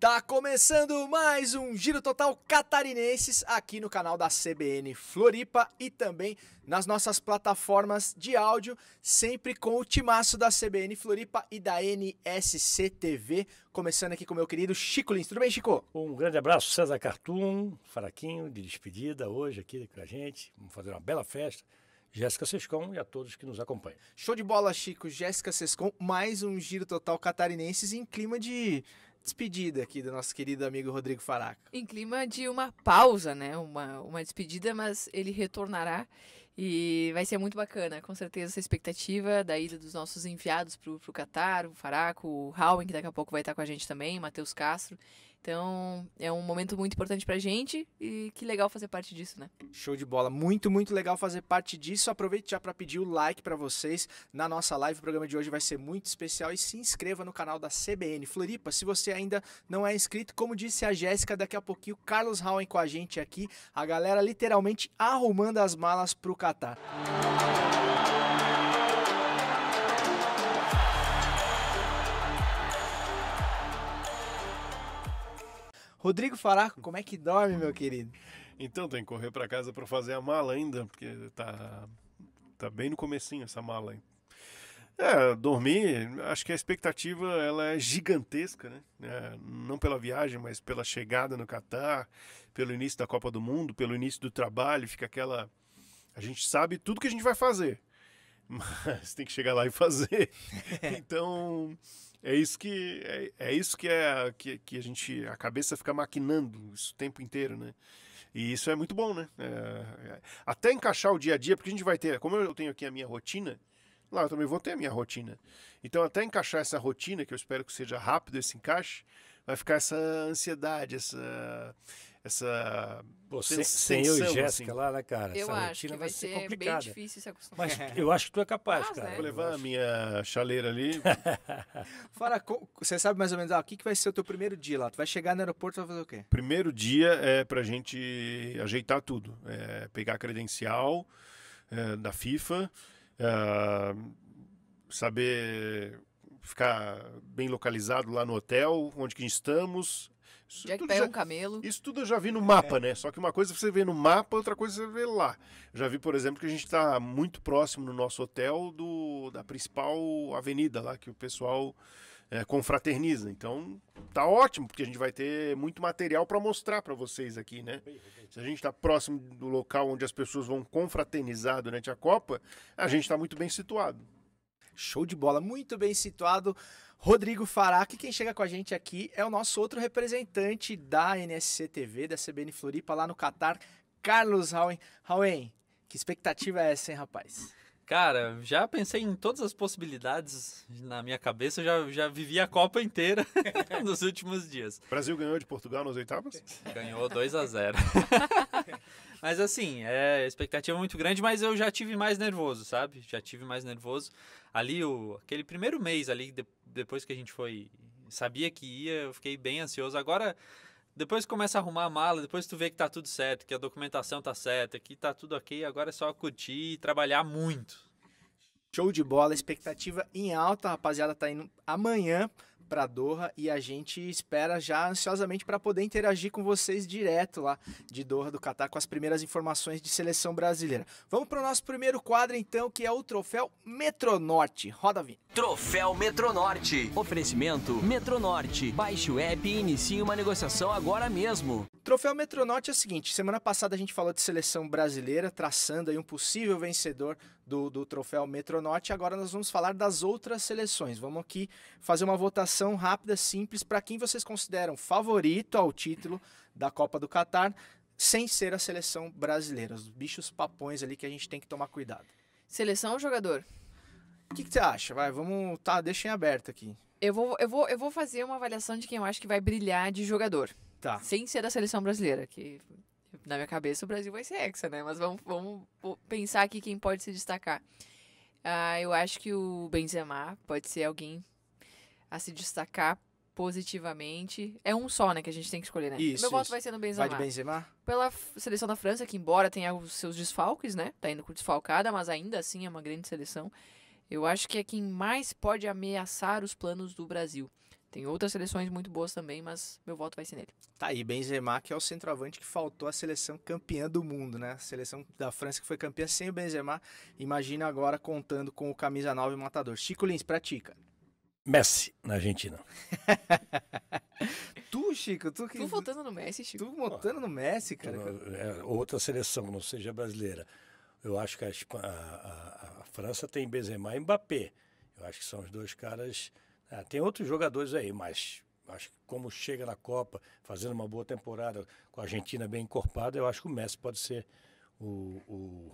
Tá começando mais um Giro Total Catarinenses aqui no canal da CBN Floripa e também nas nossas plataformas de áudio, sempre com o timaço da CBN Floripa e da NSC TV. Começando aqui com meu querido Chico Lins. Tudo bem, Chico? Um grande abraço, César Cartoon, Faraquinho, de despedida hoje aqui com a gente. Vamos fazer uma bela festa. Jéssica Sescon e a todos que nos acompanham. Show de bola, Chico. Jéssica Sescon, mais um Giro Total Catarinenses em clima de despedida aqui do nosso querido amigo Rodrigo Faraca. Em clima de uma pausa, né? Uma, uma despedida, mas ele retornará e vai ser muito bacana, com certeza, essa expectativa da ida dos nossos enviados para o Catar, o Faraco, o Howen, que daqui a pouco vai estar com a gente também, Matheus Castro. Então, é um momento muito importante pra gente e que legal fazer parte disso, né? Show de bola, muito, muito legal fazer parte disso. Aproveite já para pedir o like para vocês na nossa live. O programa de hoje vai ser muito especial e se inscreva no canal da CBN Floripa. Se você ainda não é inscrito, como disse a Jéssica, daqui a pouquinho Carlos Howen com a gente aqui, a galera literalmente arrumando as malas pro Catar. Rodrigo Fará, como é que dorme, meu querido? Então, tem que correr para casa para fazer a mala ainda, porque tá tá bem no comecinho essa mala aí. É, dormir, acho que a expectativa ela é gigantesca, né? É, não pela viagem, mas pela chegada no Catar, pelo início da Copa do Mundo, pelo início do trabalho, fica aquela a gente sabe tudo que a gente vai fazer, mas tem que chegar lá e fazer. então, é isso que é, é isso que é que, que a gente a cabeça fica maquinando isso o tempo inteiro, né? E isso é muito bom, né? É, é, até encaixar o dia a dia, porque a gente vai ter, como eu tenho aqui a minha rotina, lá eu também vou ter a minha rotina. Então, até encaixar essa rotina, que eu espero que seja rápido esse encaixe, vai ficar essa ansiedade, essa essa Pô, sem, sem eu e Jéssica assim. lá, né, cara? Eu essa acho que vai, ser, ser bem difícil se acostumar. Mas eu acho que tu é capaz, Mas, cara. Né? Vou levar a minha chaleira ali. Fala, você sabe mais ou menos, ah, o que, vai ser o teu primeiro dia lá? Tu vai chegar no aeroporto, vai fazer o quê? Primeiro dia é pra gente ajeitar tudo. É, pegar a credencial é, da FIFA, é, saber ficar bem localizado lá no hotel, onde que estamos, isso Onde é que pega já, um camelo? Isso tudo eu já vi no mapa, é. né? Só que uma coisa é você vê no mapa, outra coisa você é vê lá. Já vi, por exemplo, que a gente está muito próximo no nosso hotel do, da principal avenida lá, que o pessoal é, confraterniza. Então, tá ótimo, porque a gente vai ter muito material para mostrar para vocês aqui, né? Se a gente está próximo do local onde as pessoas vão confraternizar durante a Copa, a gente está muito bem situado. Show de bola, muito bem situado. Rodrigo Fará, que quem chega com a gente aqui é o nosso outro representante da NSC TV, da CBN Floripa, lá no Catar, Carlos Rauen. Rauen, que expectativa é essa, hein, rapaz? Cara, já pensei em todas as possibilidades na minha cabeça, eu já, já vivi a Copa inteira nos últimos dias. O Brasil ganhou de Portugal nas oitavas? Ganhou 2 a 0 Mas assim, é expectativa é muito grande, mas eu já tive mais nervoso, sabe? Já tive mais nervoso. Ali, o, aquele primeiro mês ali, de, depois que a gente foi. Sabia que ia, eu fiquei bem ansioso. Agora, depois que começa a arrumar a mala, depois tu vê que tá tudo certo, que a documentação tá certa, que tá tudo ok, agora é só curtir e trabalhar muito. Show de bola, expectativa em alta, a rapaziada tá indo amanhã para Doha e a gente espera já ansiosamente para poder interagir com vocês direto lá de Doha do Catar com as primeiras informações de seleção brasileira. Vamos para o nosso primeiro quadro então, que é o troféu Metronorte. Roda a vinheta. Troféu Metronorte. Oferecimento Metronorte. Baixe o app e inicie uma negociação agora mesmo. Troféu Metronorte é o seguinte, semana passada a gente falou de seleção brasileira, traçando aí um possível vencedor do, do troféu Metronorte. Agora nós vamos falar das outras seleções. Vamos aqui fazer uma votação avaliação rápida, simples, para quem vocês consideram favorito ao título da Copa do Catar, sem ser a seleção brasileira. Os bichos papões ali que a gente tem que tomar cuidado. Seleção ou jogador? O que, você acha? Vai, vamos. Tá, deixa em aberto aqui. Eu vou, eu, vou, eu vou fazer uma avaliação de quem eu acho que vai brilhar de jogador. Tá. Sem ser da seleção brasileira, que na minha cabeça o Brasil vai ser hexa, né? Mas vamos, vamos pensar aqui quem pode se destacar. Ah, eu acho que o Benzema pode ser alguém a se destacar positivamente. É um só, né, que a gente tem que escolher, né? Isso, Meu isso. voto vai ser no Benzema. Vai de Benzema? Pela seleção da França, que embora tenha os seus desfalques, né? Tá indo com desfalcada, mas ainda assim é uma grande seleção. Eu acho que é quem mais pode ameaçar os planos do Brasil. Tem outras seleções muito boas também, mas meu voto vai ser nele. Tá aí, Benzema, que é o centroavante que faltou a seleção campeã do mundo, né? A seleção da França que foi campeã sem o Benzema. Imagina agora contando com o camisa 9 matador. Chico Lins, pratica. Messi na Argentina. tu, Chico, tu que. Tu votando no Messi, Chico. Tu votando no Messi, cara. É outra seleção, não seja brasileira. Eu acho que a, a, a, França tem Benzema e Mbappé. Eu acho que são os dois caras. É, tem outros jogadores aí, mas acho que como chega na Copa, fazendo uma boa temporada, com a Argentina bem encorpada, eu acho que o Messi pode ser o, o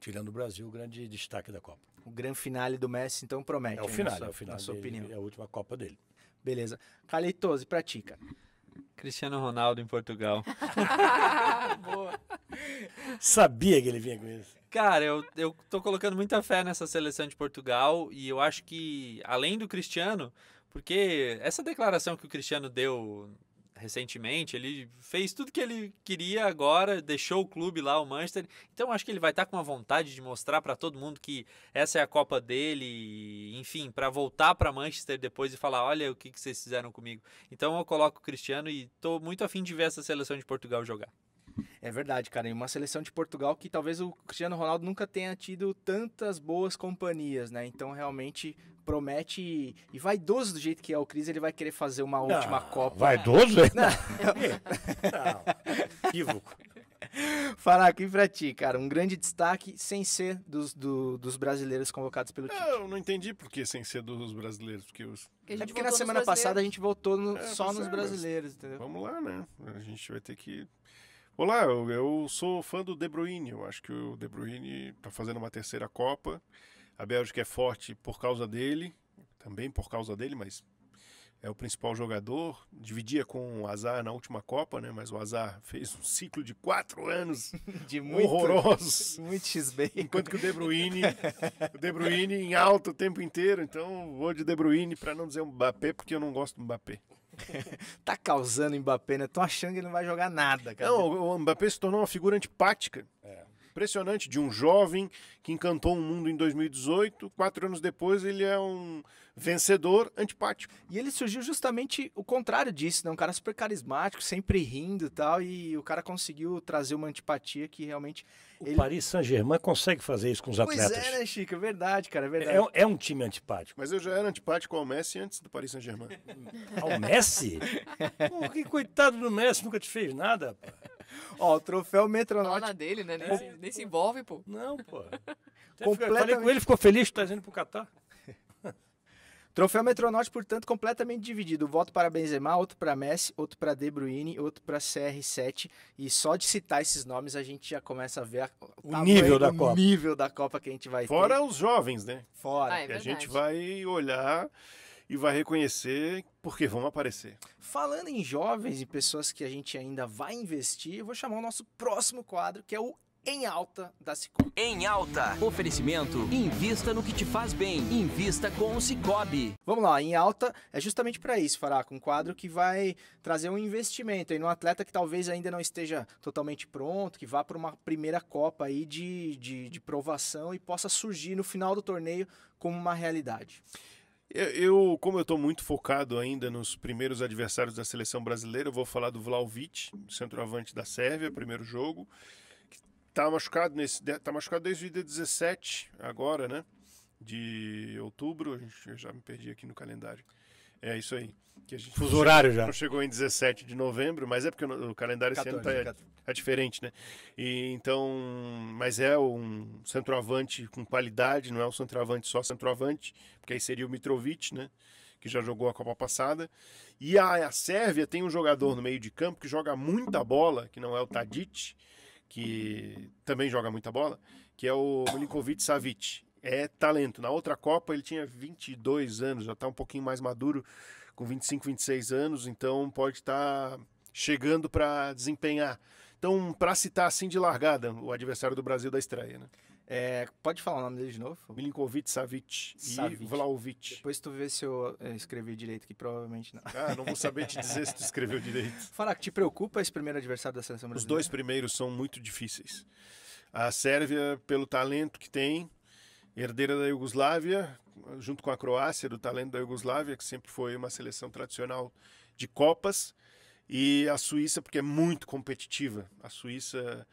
tirando o Brasil, o grande destaque da Copa. O grande finale do Messi, então promete. É o né, final, é o final. sua dele, opinião. É a última Copa dele. Beleza. Calitose, pratica. Cristiano Ronaldo em Portugal. Boa. Sabia que ele vinha com isso. Cara, eu, eu tô colocando muita fé nessa seleção de Portugal e eu acho que, além do Cristiano, porque essa declaração que o Cristiano deu recentemente, ele fez tudo que ele queria agora, deixou o clube lá, o Manchester. Então acho que ele vai estar tá com uma vontade de mostrar para todo mundo que essa é a Copa dele, enfim, para voltar para Manchester depois e falar, olha o que, que vocês fizeram comigo. Então eu coloco o Cristiano e estou muito afim de ver essa seleção de Portugal jogar. É verdade, cara. E uma seleção de Portugal que talvez o Cristiano Ronaldo nunca tenha tido tantas boas companhias, né? Então realmente promete e vaidoso do jeito que é o Cris, ele vai querer fazer uma não, ah, última Copa. Vaidoso? Não. não. Equívoco. Fará, aqui pra ti, cara, um grande destaque sem ser dos, do, dos brasileiros convocados pelo time. Eu não entendi por que sem ser dos brasileiros, porque os... Porque é porque na semana passada a gente voltou no, é, só nos é, brasileiros, entendeu? Vamos lá, né? A gente vai ter que Olá, eu, eu sou fã do De Bruyne. Eu acho que o De Bruyne está fazendo uma terceira Copa. A Bélgica é forte por causa dele, também por causa dele, mas é o principal jogador. Dividia com o Azar na última Copa, né? Mas o Azar fez um ciclo de quatro anos de muito, horrorosos. Muito XB. Enquanto que o De Bruyne, o De Bruyne em alto o tempo inteiro. Então vou de De Bruyne para não dizer um Mbappé, porque eu não gosto do Mbappé. tá causando Mbappé, né? Tô achando que ele não vai jogar nada, cara. Não, o Mbappé se tornou uma figura antipática impressionante de um jovem que encantou o um mundo em 2018. Quatro anos depois, ele é um vencedor antipático. E ele surgiu justamente o contrário disso, né? Um cara super carismático, sempre rindo e tal. E o cara conseguiu trazer uma antipatia que realmente. O ele... Paris Saint-Germain consegue fazer isso com os pois atletas. Pois é, né, Chico? É verdade, cara, é verdade. É, é, um time antipático. Mas eu já era antipático ao Messi antes do Paris Saint-Germain. ao Messi? Pô, que coitado do Messi, nunca te fez nada, pá. Ó, o troféu metronauta. Fala dele, né? Nem, é. nem, se envolve, pô. Não, pô. Completamente... Falei com ele, ficou feliz tá indo pro Catar. Troféu Metronorte, portanto, completamente dividido. Voto para Benzema, outro para Messi, outro para De Bruyne, outro para CR7. E só de citar esses nomes a gente já começa a ver a, o, tamanho, nível da o Copa. nível da Copa que a gente vai Fora ter. Fora os jovens, né? Fora. Ah, é a gente vai olhar e vai reconhecer porque vão aparecer. Falando em jovens e pessoas que a gente ainda vai investir, eu vou chamar o nosso próximo quadro, que é o em Alta da Cicobi. Em Alta. Oferecimento. Invista no que te faz bem. Invista com o Cicobi. Vamos lá, em Alta é justamente para isso, com Um quadro que vai trazer um investimento em um atleta que talvez ainda não esteja totalmente pronto, que vá para uma primeira Copa aí de, de, de provação e possa surgir no final do torneio como uma realidade. Eu, como eu estou muito focado ainda nos primeiros adversários da seleção brasileira, eu vou falar do Vlaovic, centroavante da Sérvia, primeiro jogo. está machucado nesse, tá machucado desde o dia 17 agora, né? De outubro, eu já me perdi aqui no calendário. É isso aí. Que a gente Fuso chegou, horário já. Chegou em 17 de novembro, mas é porque o calendário 14, esse ano tá, é, é diferente, né? E, então, mas é um centroavante com qualidade, não é um centroavante só centroavante, porque aí seria o Mitrovic, né? Que já jogou a Copa passada. E a, a Sérvia tem um jogador no meio de campo que joga muita bola, que não é o Tadic, que também joga muita bola, que é o Milinkovic Savic. É talento. Na outra Copa ele tinha 22 anos, já está um pouquinho mais maduro com 25, 26 anos, então pode estar tá chegando para desempenhar. Então, para citar assim de largada, o adversário do Brasil da estreia, né? É, pode falar o nome dele de novo? Milinkovic, Savic, Savic. e Vlaovic. Depois tu vê se eu eh, escrevi direito, que provavelmente não. Ah, não vou saber te dizer se tu escreveu direito. Fala, te preocupa esse primeiro adversário da seleção brasileira? Os dois primeiros são muito difíceis. A Sérvia, pelo talento que tem, herdeira da Iugoslávia, junto com a Croácia, do talento da Iugoslávia, que sempre foi uma seleção tradicional de Copas, e a Suíça, porque é muito competitiva. A Suíça,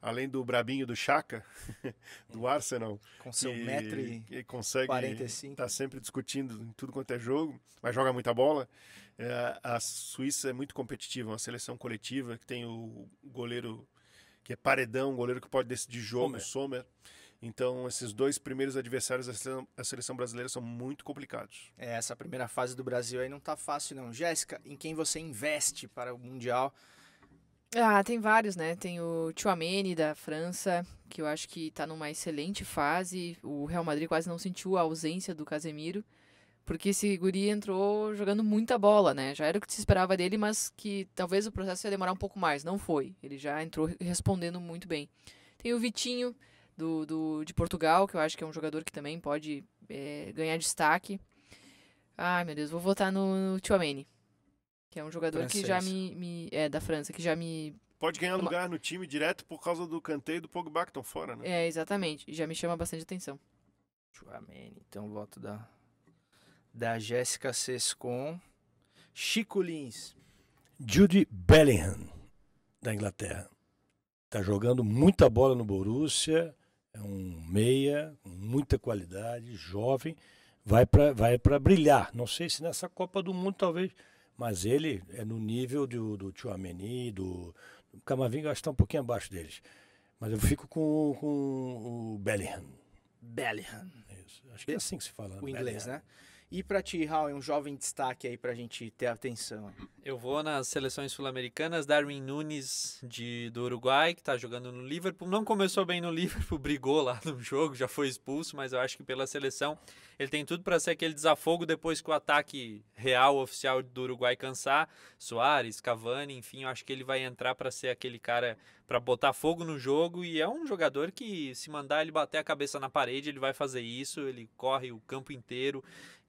além do brabinho do Chaka, do Arsenal, com seu que, metro e, e consegue 45. tá sempre discutindo em tudo quanto é jogo, mas joga muita bola. É, a Suíça é muito competitiva, é uma seleção coletiva que tem o goleiro que é paredão, um goleiro que pode decidir jogo, Sommer. Sommer então, esses dois primeiros adversários da seleção, da seleção brasileira são muito complicados. É, essa primeira fase do Brasil aí não tá fácil, não. Jéssica, em quem você investe para o Mundial? Ah, tem vários, né? Tem o Tchouameni da França, que eu acho que está numa excelente fase. O Real Madrid quase não sentiu a ausência do Casemiro, porque esse guri entrou jogando muita bola, né? Já era o que se esperava dele, mas que talvez o processo ia demorar um pouco mais. Não foi. Ele já entrou respondendo muito bem. Tem o Vitinho, do, do, de Portugal, que eu acho que é um jogador que também pode é, ganhar destaque. Ai, meu Deus, vou votar no, no Tchouameni, que é um jogador que já me, me, É, da França, que já me. Pode ganhar lugar no time direto por causa do canteio do Pogba que estão fora, né? É, exatamente. Já me chama bastante atenção. Tchouameni, então voto da. Da Jéssica Sescon. Chico Lins. Jude Bellingham, da Inglaterra. Tá jogando muita bola no Borussia é um meia com muita qualidade, jovem, vai para vai brilhar. Não sei se nessa Copa do Mundo talvez, mas ele é no nível do, do Ameni, do, do Camavinga, acho que está um pouquinho abaixo deles. Mas eu fico com, com o Bellingham. Bellingham. Isso. Acho que é assim que se fala. Né? O inglês, Bellingham. né? E para ti, Raul, é um jovem destaque aí para a gente ter atenção. Eu vou nas seleções sul-americanas, Darwin Nunes de, do Uruguai, que está jogando no Liverpool. Não começou bem no Liverpool, brigou lá no jogo, já foi expulso, mas eu acho que pela seleção ele tem tudo para ser aquele desafogo depois que o ataque real, oficial do Uruguai cansar. Soares, Cavani, enfim, eu acho que ele vai entrar para ser aquele cara para botar fogo no jogo. E é um jogador que, se mandar ele bater a cabeça na parede, ele vai fazer isso, ele corre o campo inteiro.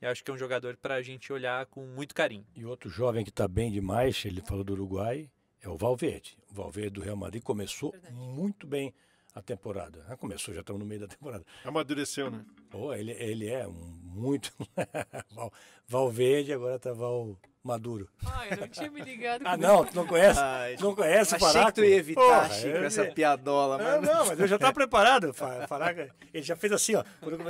Eu acho que é um jogador para a gente olhar com muito carinho. E outro jovem que está bem demais, ele falou do Uruguai, é o Valverde. O Valverde do Real Madrid começou é Verdade. muito bem a temporada. começou, já estamos no meio da temporada. Amadureceu, né? Oh, ele, ele é um, muito. Val, Valverde, agora está Val Maduro. Ah, eu não tinha me ligado. ah, não, tu não conhece? não conhece o Faraca? Achei que tu ia evitar, Porra, Chico, eu... essa piadola. Mas... Não, não, mas eu já estava preparado. Faraca, ele já fez assim, ó. Quando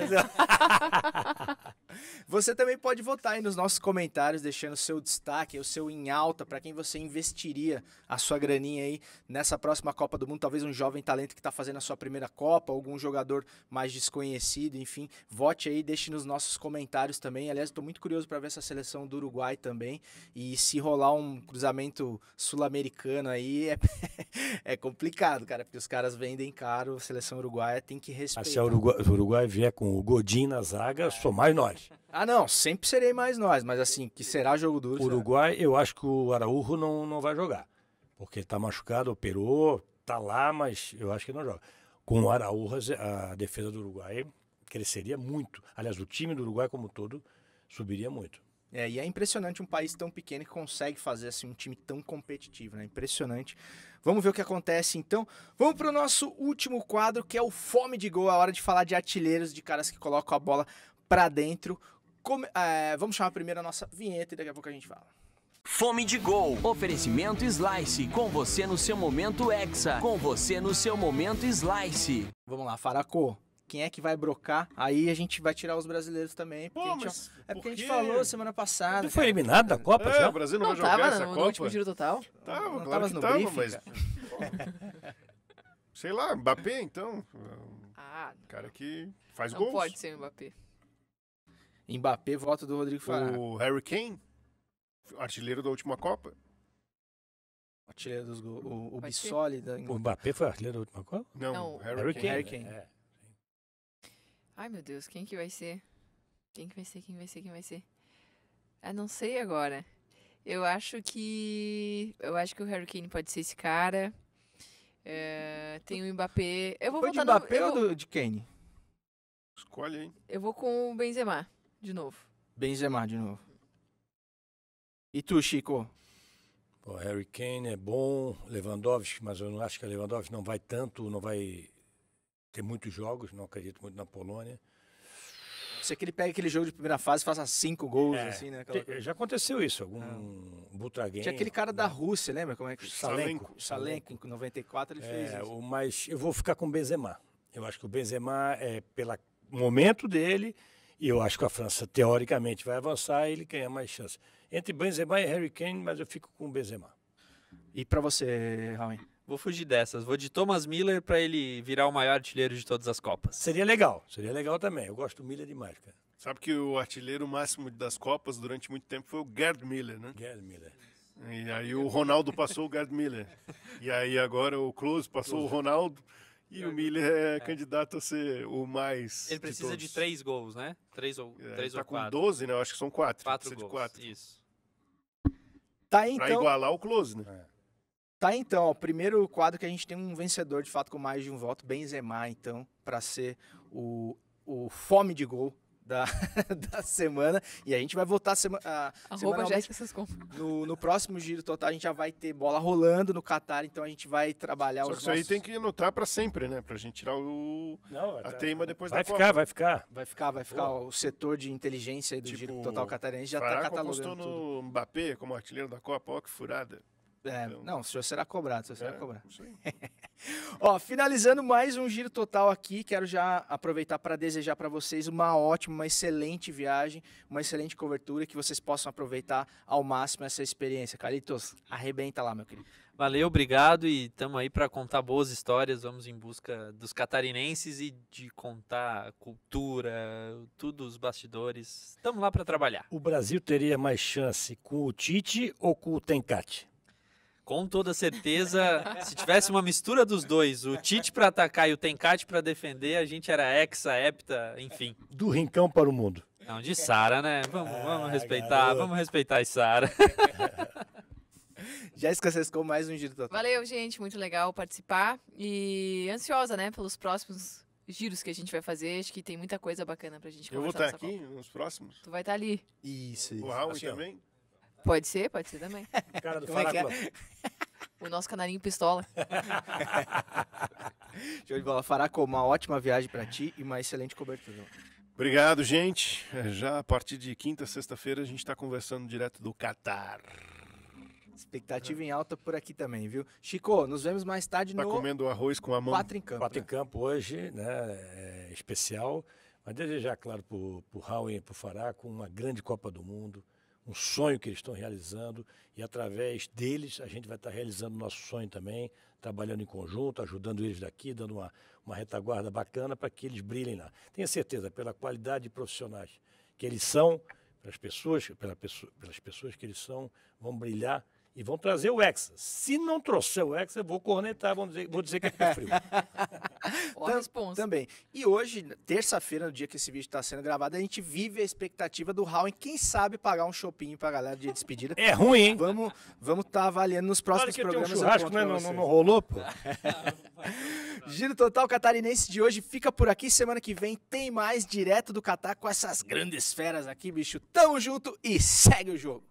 Você também pode votar aí nos nossos comentários, deixando o seu destaque, o seu em alta, para quem você investiria a sua graninha aí nessa próxima Copa do Mundo. Talvez um jovem talento que está fazendo a sua primeira Copa, algum jogador mais desconhecido, enfim. Vote aí, deixe nos nossos comentários também. Aliás, estou muito curioso para ver essa seleção do Uruguai também. E se rolar um cruzamento sul-americano aí, é, é complicado, cara, porque os caras vendem caro, a seleção uruguaia tem que respeitar. Mas se o Uruguai, Uruguai vier com o Godin na zaga, sou mais nós gente. Ah, não, sempre serei mais nós, mas assim, que será jogo duro. O Uruguai, eu acho que o Araújo não, não vai jogar. Porque está machucado, operou, tá lá, mas eu acho que não joga. Com o Araújo, a defesa do Uruguai cresceria muito. Aliás, o time do Uruguai como todo subiria muito. É, e é impressionante um país tão pequeno que consegue fazer assim um time tão competitivo, né? Impressionante. Vamos ver o que acontece então. Vamos para o nosso último quadro, que é o Fome de Gol, a é hora de falar de artilheiros, de caras que colocam a bola para dentro. Come, é, vamos chamar primeiro a nossa vinheta e daqui a pouco a gente fala. Fome de Gol. Oferecimento Slice. Com você no seu momento Hexa. Com você no seu momento Slice. Vamos lá, Faracô. Quem é que vai brocar? Aí a gente vai tirar os brasileiros também. Pô, gente, é porque por a gente falou semana passada. Não né? foi eliminado da Copa é, já? O Brasil não, não vai jogar essa Copa. No último giro total. Tava, não, não claro no tava, briefing, mas... Sei lá, Mbappé, então. Ah. Cara que faz não gols. Não pode ser Mbappé. Mbappé, voto do Rodrigo Fará. O Harry Kane, artilheiro da última Copa. Artilheiro dos gols. O, o Bissoli da O Mbappé foi artilheiro da última Copa? Não, Não, Harry, Harry Kane. Harry né? Kane. É. Ai, meu Deus, quem que vai ser? Quem que vai ser? Quem vai ser? Quem vai ser? Ah, não sei agora. Eu acho que. Eu acho que o Harry Kane pode ser esse cara. É, tem o Mbappé. Eu vou Foi de votar Mbappé ou do- de Kane? Escolhe, hein? Eu vou com o Benzema de novo. Benzema de novo. E tu, Chico? O Harry Kane é bom, Lewandowski, mas eu não acho que Lewandowski não vai tanto, não vai ter muitos jogos, não acredito muito na Polônia. Você que ele pega aquele jogo de primeira fase e faça cinco gols, é, assim, né? Aquela... Já aconteceu isso, algum ah. Tinha aquele cara da né? Rússia, lembra como é que... Salenko. Salenko, em 94 ele é, fez isso. Mas eu vou ficar com o Benzema. Eu acho que o Benzema, é, pelo momento dele, e eu acho que a França, teoricamente, vai avançar e ele ganha mais chance. Entre Benzema e Harry Kane, mas eu fico com o Benzema. E para você, Raul? Vou fugir dessas. Vou de Thomas Miller para ele virar o maior artilheiro de todas as Copas. Seria legal. Seria legal também. Eu gosto do Miller demais, cara. Sabe que o artilheiro máximo das Copas durante muito tempo foi o Gerd Miller, né? Gerd Miller. E aí o Ronaldo passou o Gerd Miller. E aí agora o Close passou o Ronaldo. E é. o Miller é, é, candidato a ser o mais. Ele precisa de, de três gols, né? Três ou, é, três tá ou com doze, 12, né? Eu acho que são quatro. Quatro gols. Quatro. Isso. Tá, então... Pra igualar o close, né? É. Tá, então. Ó, primeiro quadro que a gente tem um vencedor, de fato, com mais de um voto, Benzema, então, para ser o, o fome de gol da, da semana. E a gente vai voltar sema, a, Arroba no, no próximo Giro Total, a gente já vai ter bola rolando no Qatar, então a gente vai trabalhar Só os nossos... isso aí tem que anotar para sempre, né? Pra gente tirar o... Não, a tá... teima depois vai da ficar, Copa. Vai ficar, vai ficar. Vai ficar, Pô. O setor de inteligência do tipo, Giro Total Catarinense já tá catalogando tudo. no Mbappé como artilheiro da Copa, ó que furada. É, então... Não, o senhor será cobrado, o senhor será é, cobrado. Ó, finalizando mais um giro total aqui, quero já aproveitar para desejar para vocês uma ótima, uma excelente viagem, uma excelente cobertura, que vocês possam aproveitar ao máximo essa experiência. Calitos, arrebenta lá, meu querido. Valeu, obrigado e estamos aí para contar boas histórias. Vamos em busca dos catarinenses e de contar cultura, tudo os bastidores. Estamos lá para trabalhar. O Brasil teria mais chance com o Tite ou com o Tencate? Com toda certeza, se tivesse uma mistura dos dois, o Tite para atacar e o Tencate para defender, a gente era hexa, hepta, enfim. Do rincão para o mundo. Não, de Sara, né? Vamos, ah, vamos respeitar, garoto. vamos respeitar a Sara. Jéssica Sescou, mais um Giro Total. Valeu, gente, muito legal participar e ansiosa, né, pelos próximos giros que a gente vai fazer. Acho que tem muita coisa bacana pra gente Eu vou estar tá aqui Copa. nos próximos. Tu vai estar tá ali. Isso, isso. O Raul assim, também? Pode ser, pode ser também. Cara do Como é O nosso canarinho pistola. Show de bola. Faraco, uma ótima viagem para ti e uma excelente cobertura. Obrigado, gente. Já a partir de quinta, sexta-feira, a gente está conversando direto do Catar. Expectativa em alta por aqui também, viu? Chico, nos vemos mais tarde tá no... Está comendo arroz com a mão. Quatro em campo. Quatro né? em campo hoje, né? É especial. Mas desejar, claro, para o Raul e para o Faraco uma grande Copa do Mundo um sonho que eles estão realizando e através deles a gente vai estar realizando nosso sonho também, trabalhando em conjunto, ajudando eles daqui, dando uma, uma retaguarda bacana para que eles brilhem lá. Tenha certeza, pela qualidade de profissionais que eles são, pelas pessoas, pela pessoa, pelas pessoas que eles são, vão brilhar e vão trazer o Hexa. Se não trouxer o Hexa, eu vou cornetar, vou dizer, vou dizer que é pé frio. Tam, também. E hoje, terça-feira, no dia que esse vídeo está sendo gravado, a gente vive a expectativa do em quem sabe pagar um shopping para a galera de despedida. É ruim, hein? Vamos estar vamos tá avaliando nos próximos claro que programas. Um churrasco, né? Não, não, rolou, pô. Giro Total Catarinense de hoje fica por aqui. Semana que vem tem mais direto do Catar com essas grandes feras aqui, bicho. Tamo junto e segue o jogo.